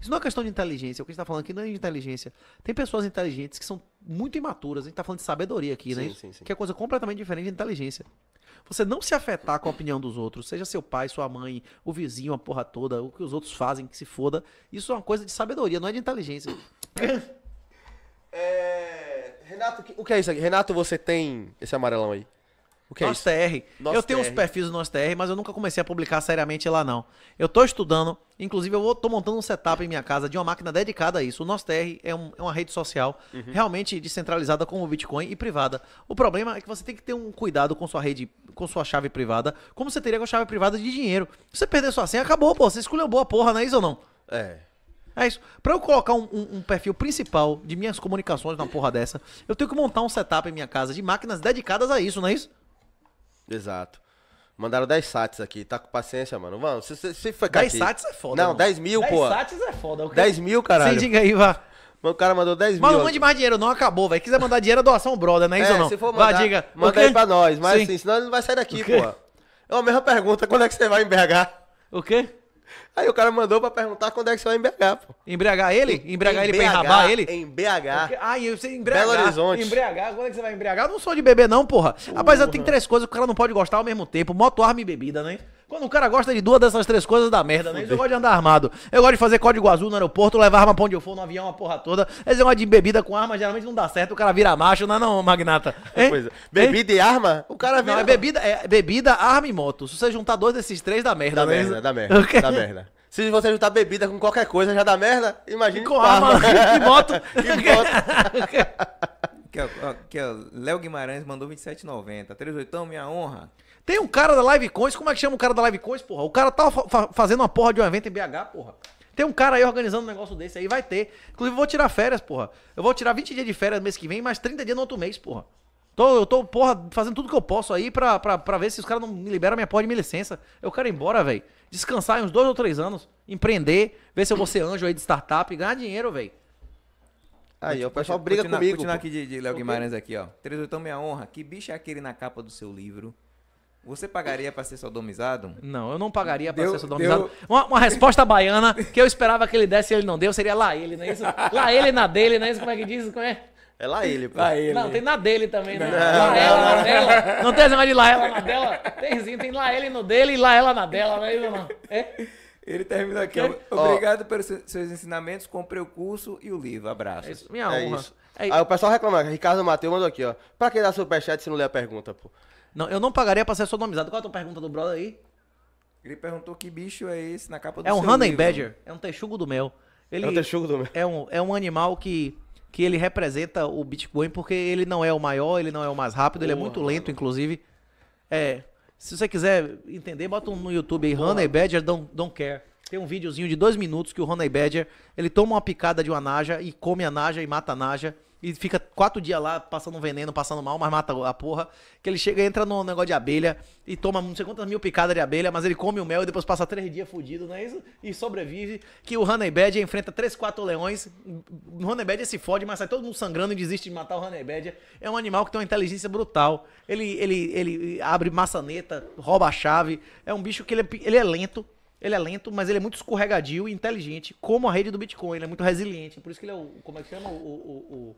Isso não é questão de inteligência. O que a gente tá falando aqui não é de inteligência. Tem pessoas inteligentes que são muito imaturas. A gente tá falando de sabedoria aqui, né? Sim, sim, sim. Que é coisa completamente diferente de inteligência. Você não se afetar com a opinião dos outros, seja seu pai, sua mãe, o vizinho, a porra toda, o que os outros fazem, que se foda. Isso é uma coisa de sabedoria, não é de inteligência. É... Renato, o que é isso aqui? Renato, você tem esse amarelão aí? O que é isso? TR. eu tenho uns perfis do Nosso TR, mas eu nunca comecei a publicar seriamente lá, não. Eu tô estudando, inclusive eu tô montando um setup em minha casa de uma máquina dedicada a isso. O Nosso TR é, um, é uma rede social uhum. realmente descentralizada como o Bitcoin e privada. O problema é que você tem que ter um cuidado com sua rede, com sua chave privada, como você teria com a chave privada de dinheiro. Se você perder sua senha, acabou, pô. Você escolheu boa porra, não é isso ou não? É. É isso. Pra eu colocar um, um, um, perfil principal de minhas comunicações numa porra dessa, eu tenho que montar um setup em minha casa de máquinas dedicadas a isso, não é isso? Exato. Mandaram 10 sats aqui, tá com paciência, mano. Mano, se, se, se foi 10 sats é foda. Não, 10 mil, 10 pô. 10 sats é foda. 10 mil, caralho. Você diga aí, vá. O cara mandou 10 mil. Mano, mande mais dinheiro, não acabou, velho. Quiser mandar dinheiro, é doação, brother, não é, é ou não? Se for mandar, Vá, diga. Manda aí pra nós, mas Sim. assim, senão ele não vai sair daqui, pô. É a mesma pergunta, quando é que você vai em BH? O quê? Aí o cara mandou pra perguntar quando é que você vai embriagar, pô. Embriagar ele? Embriagar em ele BH, pra enrabar ele? Em BH. Porque, ah, eu sei embriagar. Belo Horizonte. Embriagar, quando é que você vai embriagar? Eu não sou de beber não, porra. Rapaz, tem três coisas que o cara não pode gostar ao mesmo tempo. Moto, arma e bebida, né? Quando o cara gosta de duas dessas três coisas, dá merda, né? Eu gosto de andar armado. Eu gosto de fazer código azul no aeroporto, levar arma pra onde eu for, no avião, uma porra toda. Esse negócio de bebida com arma geralmente não dá certo, o cara vira macho, não é não, magnata. Hein? Pois é. Bebida hein? e arma? O cara vira. Não, é bebida, é bebida, arma e moto. Se você juntar dois desses três, dá merda, dá né? Merda, dá merda, okay. dá merda. Se você juntar bebida com qualquer coisa, já dá merda. Imagina com, com arma. arma. e moto. e moto que, é, que é Léo Guimarães mandou 27,90. 38, então, minha honra. Tem um cara da Live Coins, como é que chama o cara da Live Coins, porra? O cara tá fa fazendo uma porra de um evento em BH, porra. Tem um cara aí organizando um negócio desse aí, vai ter. Inclusive, eu vou tirar férias, porra. Eu vou tirar 20 dias de férias no mês que vem, mais 30 dias no outro mês, porra. Tô, eu tô, porra, fazendo tudo que eu posso aí pra, pra, pra ver se os caras não me liberam minha porra de minha licença. Eu quero ir embora, velho. Descansar em uns dois ou três anos, empreender, ver se eu vou ser anjo aí de startup, ganhar dinheiro, velho. Aí, o pessoal briga continua, comigo. Continuar aqui de, de Léo Guimarães aqui, ó. Tresultão, minha é honra. Que bicho é aquele na capa do seu livro? Você pagaria para ser sodomizado? Não, eu não pagaria para ser sodomizado. Deu... Uma, uma, resposta baiana que eu esperava que ele desse e ele não deu seria lá ele, não é isso? Lá ele na dele, não é isso? Como é que diz? Como é? É lá ele, pô. Lá ele. Não, tem na dele também, né? Não, lá não, ela, não. na dela. Não tem esse de lá ela na dela? Tem sim, tem lá ele no dele e lá ela na dela, não é isso não? É? Ele termina aqui. Obrigado oh. pelos seus ensinamentos. Comprei o curso e o livro. Abraço. É isso, minha é Isso. É Aí o pessoal reclama. Ricardo Matheus mandou aqui, ó. Pra quem dá superchat se não ler a pergunta, pô? Não, eu não pagaria pra ser sonomizado. Qual é a tua pergunta do brother aí? Ele perguntou que bicho é esse na capa do É um Hunter Badger. É um texugo do mel. Ele é um texugo do mel. É um, é um animal que, que ele representa o Bitcoin porque ele não é o maior, ele não é o mais rápido, Porra, ele é muito lento, mano. inclusive. É. Se você quiser entender, bota um no YouTube aí, Hannah Badger don't, don't Care. Tem um videozinho de dois minutos que o Honey Badger, ele toma uma picada de uma naja e come a naja e mata a naja e fica quatro dias lá passando veneno, passando mal, mas mata a porra. Que ele chega, entra no negócio de abelha e toma não sei quantas mil picadas de abelha, mas ele come o mel e depois passa três dias fudido, não é isso? E sobrevive. Que o Honey Badger enfrenta três, quatro leões. O Badger se fode, mas sai todo mundo sangrando e desiste de matar o Honey Badger É um animal que tem uma inteligência brutal. Ele, ele, ele abre maçaneta, rouba a chave. É um bicho que ele é, ele é lento ele é lento, mas ele é muito escorregadio e inteligente, como a rede do Bitcoin. Ele é muito resiliente. Por isso que ele é o. Como é que chama? O. o, o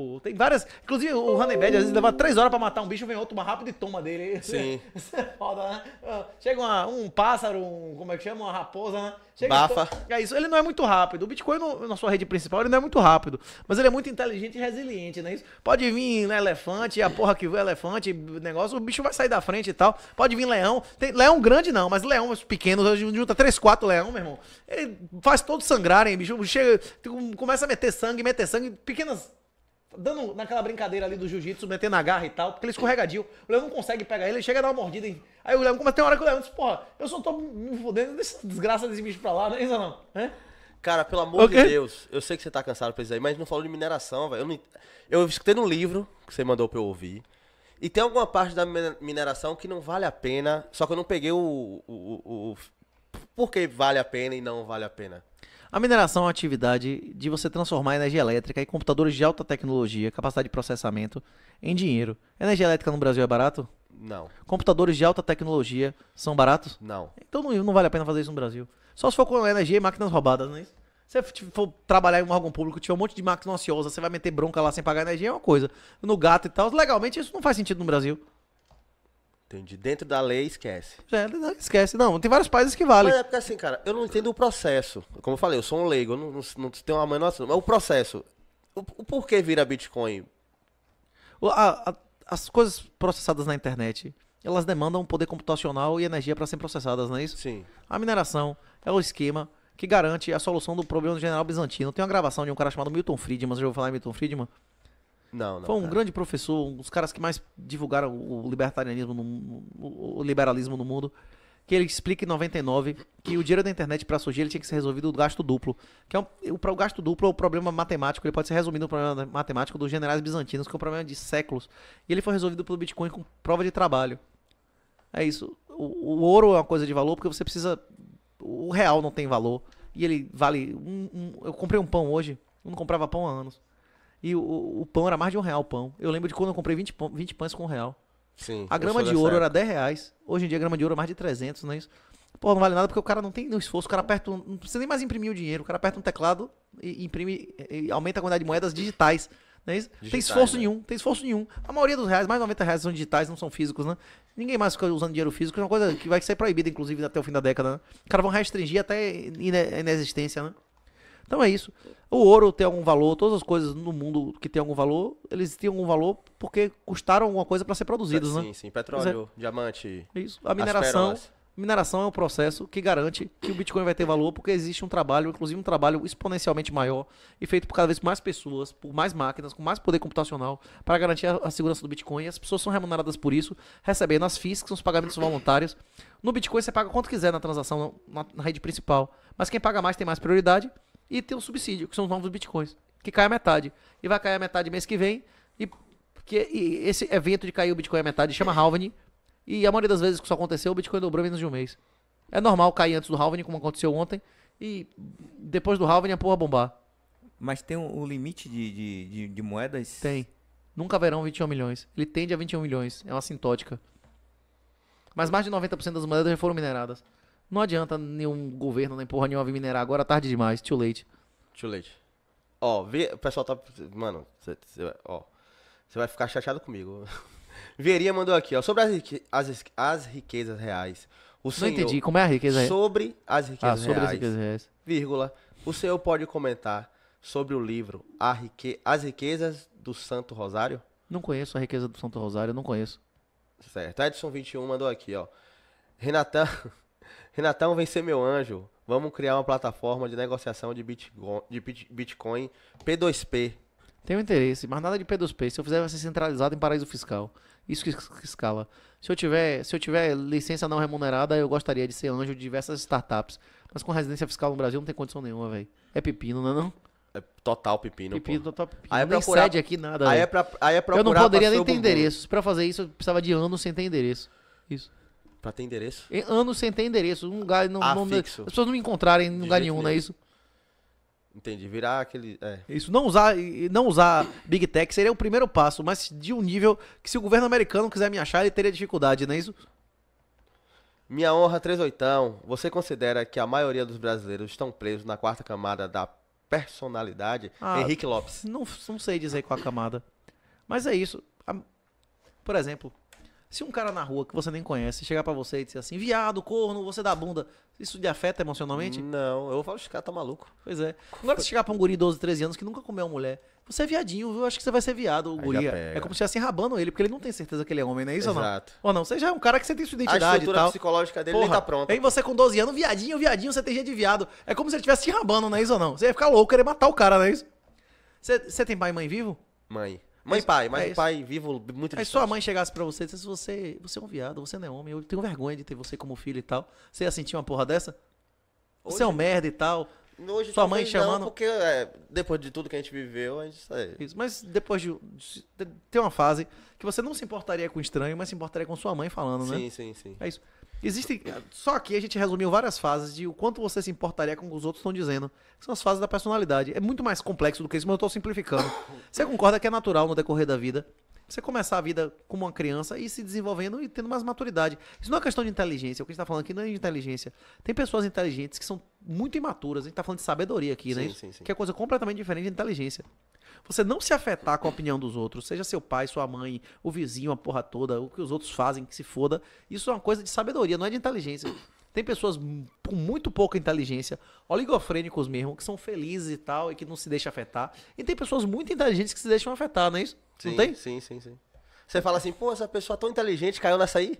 Pô, tem várias. Inclusive, o Honey Bad às vezes leva três horas pra matar um bicho, vem outro mais rápido e toma dele. Sim. Isso é foda, né? Ah, chega uma, um pássaro, um. Como é que chama? Uma raposa, né? Chega Bafa. To... É isso. Ele não é muito rápido. O Bitcoin, no, na sua rede principal, ele não é muito rápido. Mas ele é muito inteligente e resiliente, né? Isso. Pode vir né, elefante, a porra que vê elefante, negócio, o bicho vai sair da frente e tal. Pode vir leão. Tem, leão grande não, mas leão pequeno, junta três, quatro leão, meu irmão. Ele faz todos sangrarem, bicho. Chega, começa a meter sangue, meter sangue, pequenas dando naquela brincadeira ali do jiu-jitsu, metendo a garra e tal, porque ele escorregadio. O leão não consegue pegar ele, ele chega a dar uma mordida. Hein? Aí o leão começa, tem hora que o leão diz, porra, eu só tô me fodendo, deixa desgraça desse bicho pra lá, né, não é isso não? É? Cara, pelo amor okay. de Deus, eu sei que você tá cansado pra isso aí, mas não falou de mineração, velho. Eu, não... eu escutei no livro que você mandou pra eu ouvir. E tem alguma parte da mineração que não vale a pena, só que eu não peguei o, o, o, o por que vale a pena e não vale a pena? A mineração é uma atividade de você transformar energia elétrica e computadores de alta tecnologia, capacidade de processamento, em dinheiro. Energia elétrica no Brasil é barato? Não. Computadores de alta tecnologia são baratos? Não. Então não, não vale a pena fazer isso no Brasil. Só se for com energia e máquinas roubadas, não é isso? Se você for trabalhar em um órgão público, tiver um monte de máquina ansiosa, você vai meter bronca lá sem pagar energia, é uma coisa. No gato e tal, legalmente isso não faz sentido no Brasil. Entendi. Dentro da lei, esquece. É, não, esquece. Não, tem vários países que valem. Mas é porque assim, cara, eu não entendo o processo. Como eu falei, eu sou um leigo, eu não, não, não tenho uma mãe no assunto. Mas o processo. O, o porquê vira Bitcoin? O, a, a, as coisas processadas na internet, elas demandam poder computacional e energia para serem processadas, não é isso? Sim. A mineração é o esquema que garante a solução do problema do general bizantino. Tem uma gravação de um cara chamado Milton Friedman, você já ouviu falar em Milton Friedman? Não, não. Foi um cara. grande professor, um dos caras que mais divulgaram o libertarianismo, no, o liberalismo no mundo. Que ele explica em 99 que o dinheiro da internet para surgir ele tinha que ser resolvido do gasto duplo. Que é um, o, o gasto duplo é o problema matemático, ele pode ser resumido no problema matemático dos generais bizantinos, que é um problema de séculos. E ele foi resolvido pelo Bitcoin com prova de trabalho. É isso. O, o ouro é uma coisa de valor porque você precisa. O real não tem valor. E ele vale. Um, um, eu comprei um pão hoje. Eu não comprava pão há anos. E o, o, pão era mais de um real o pão. Eu lembro de quando eu comprei 20, pão, 20 pães com um real. Sim, a grama de ouro era 10 reais. Hoje em dia a grama de ouro é mais de 300, não é isso? Pô, não vale nada porque o cara não tem nenhum esforço. O cara aperta um, Não precisa nem mais imprimir o dinheiro. O cara aperta um teclado e, imprime. E aumenta a quantidade de moedas digitais. Não é isso? Digitais, tem esforço né? nenhum, tem esforço nenhum. A maioria dos reais, mais de 90 reais, são digitais, não são físicos, né? Ninguém mais fica usando dinheiro físico, é uma coisa que vai ser proibida, inclusive, até o fim da década, né? Os caras vão restringir até inexistência, né? Então é isso. O ouro tem algum valor, todas as coisas no mundo que tem algum valor, eles têm algum valor porque custaram alguma coisa para ser produzidos, sim, né? Sim, sim, é. petróleo, é. diamante. Isso, a mineração. Mineração é um processo que garante que o Bitcoin vai ter valor porque existe um trabalho, inclusive um trabalho exponencialmente maior e feito por cada vez mais pessoas, por mais máquinas, com mais poder computacional para garantir a, a segurança do Bitcoin. E as pessoas são remuneradas por isso, recebendo as FIIs, que são os pagamentos voluntários. No Bitcoin você paga quanto quiser na transação, na, na rede principal. Mas quem paga mais tem mais prioridade e ter um subsídio, que são os novos bitcoins, que cai a metade. E vai cair a metade mês que vem, e, porque, e esse evento de cair o bitcoin a metade chama halving, e a maioria das vezes que isso aconteceu, o bitcoin dobrou menos de um mês. É normal cair antes do halving, como aconteceu ontem, e depois do halving a porra bombar. Mas tem um, limite de, de, de, de moedas? Tem. Nunca verão 21 milhões. Ele tende a 21 milhões. É uma sintótica. Mas mais de 90% das moedas já foram mineradas. Não adianta nenhum governo, nem porra nenhuma vir minerar agora, tarde demais. Too late. Too late. Ó, vê, o pessoal tá. Mano, cê, cê, ó. Você vai ficar chateado comigo. Vieria mandou aqui, ó. Sobre as, as, as riquezas reais. O senhor, Não entendi. Como é a riqueza Sobre as riquezas ah, sobre reais. As riquezas reais. Vírgula. O senhor pode comentar sobre o livro a rique, As Riquezas do Santo Rosário? Não conheço a riqueza do Santo Rosário, não conheço. Certo. Edson 21 mandou aqui, ó. Renatan. Renatão vem ser meu anjo. Vamos criar uma plataforma de negociação de Bitcoin, de Bitcoin P2P. Tenho interesse, mas nada de P2P. Se eu fizer, vai ser centralizado em paraíso fiscal. Isso que escala. Se eu tiver, se eu tiver licença não remunerada, eu gostaria de ser anjo de diversas startups. Mas com residência fiscal no Brasil não tem condição nenhuma, velho. É pepino, não é não? É total pepino. Pepino, pô. total pepino. Aí é nem procurar... sede aqui nada. Aí é, pra, aí é procurar. Eu não poderia nem ter bumbum. endereço. Pra fazer isso, eu precisava de anos sem ter endereço. Isso. Pra ter endereço? E, anos sem ter endereço. Um lugar não, ah, não, as pessoas não me encontrarem em lugar nenhum, não é isso? Entendi, virar aquele. É. Isso, não usar, não usar Big Tech seria o primeiro passo, mas de um nível que se o governo americano quiser me achar, ele teria dificuldade, não é isso? Minha honra, três oitão Você considera que a maioria dos brasileiros estão presos na quarta camada da personalidade? Ah, Henrique Lopes. Não, não sei dizer qual a camada. Mas é isso. Por exemplo, se um cara na rua que você nem conhece chegar para você e dizer assim, viado, corno, você dá bunda, isso te afeta emocionalmente? Não, eu falo, esse cara tá maluco. Pois é. Agora, se chegar pra um guri de 12, 13 anos que nunca comeu uma mulher, você é viadinho, viu? Acho que você vai ser viado, o guri. É, é como se estivesse rabando ele, porque ele não tem certeza que ele é homem, não é isso Exato. ou não? Exato. Ou não, você já é um cara que você tem sua identidade A estrutura e tal. psicológica dele Porra, nem tá pronta. aí você com 12 anos, viadinho, viadinho, você tem jeito de viado. É como se ele estivesse se enrabando, não é isso ou não? Você ia ficar louco, querer matar o cara, não é isso? Você, você tem pai e mãe vivo? Mãe. Mãe e pai, mas é o pai vivo muito Aí é, sua mãe chegasse pra você e dissesse, você, você é um viado, você não é homem, eu tenho vergonha de ter você como filho e tal. Você ia sentir uma porra dessa? Hoje, você é um merda e tal. Hoje sua mãe chamando. Não, porque é, depois de tudo que a gente viveu, a gente saiu. Isso, mas depois de, de, Tem uma fase que você não se importaria com estranho, mas se importaria com sua mãe falando, né? Sim, sim, sim. É isso. Existem. Só que a gente resumiu várias fases de o quanto você se importaria com o que os outros estão dizendo. são as fases da personalidade. É muito mais complexo do que isso, mas eu estou simplificando. Você concorda que é natural no decorrer da vida você começar a vida como uma criança e se desenvolvendo e tendo mais maturidade. Isso não é questão de inteligência. O que a gente está falando aqui não é de inteligência. Tem pessoas inteligentes que são muito imaturas. A gente está falando de sabedoria aqui, né? sim, né? Sim, sim. Que é coisa completamente diferente de inteligência. Você não se afetar com a opinião dos outros, seja seu pai, sua mãe, o vizinho, a porra toda, o que os outros fazem, que se foda. Isso é uma coisa de sabedoria, não é de inteligência. Tem pessoas com muito pouca inteligência, oligofrênicos mesmo, que são felizes e tal, e que não se deixam afetar. E tem pessoas muito inteligentes que se deixam afetar, não é isso? Sim, não tem? Sim, sim, sim. Você fala assim, pô, essa pessoa tão inteligente caiu nessa aí?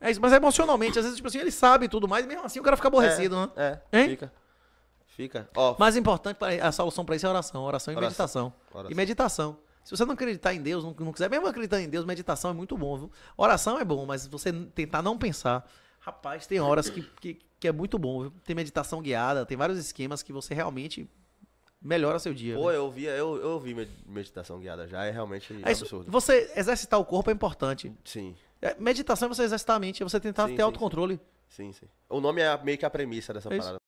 É isso, mas emocionalmente, às vezes, tipo assim, ele sabe tudo mais, mesmo assim o cara fica aborrecido, é, né? É, hein? fica. Fica. Ó. Mais é importante, para a solução para isso é oração. Oração e oração. meditação. Oração. E meditação. Se você não acreditar em Deus, não, não quiser mesmo acreditar em Deus, meditação é muito bom, viu? Oração é bom, mas você tentar não pensar. Rapaz, tem horas que, que, que é muito bom, viu? Tem meditação guiada, tem vários esquemas que você realmente melhora seu dia. Pô, né? eu ouvi, eu, eu vi meditação guiada já, é realmente é absurdo. você exercitar o corpo é importante. Sim. É, meditação é você exercitar a mente, é você tentar sim, ter sim, autocontrole. Sim, sim. O nome é meio que a premissa dessa é parada.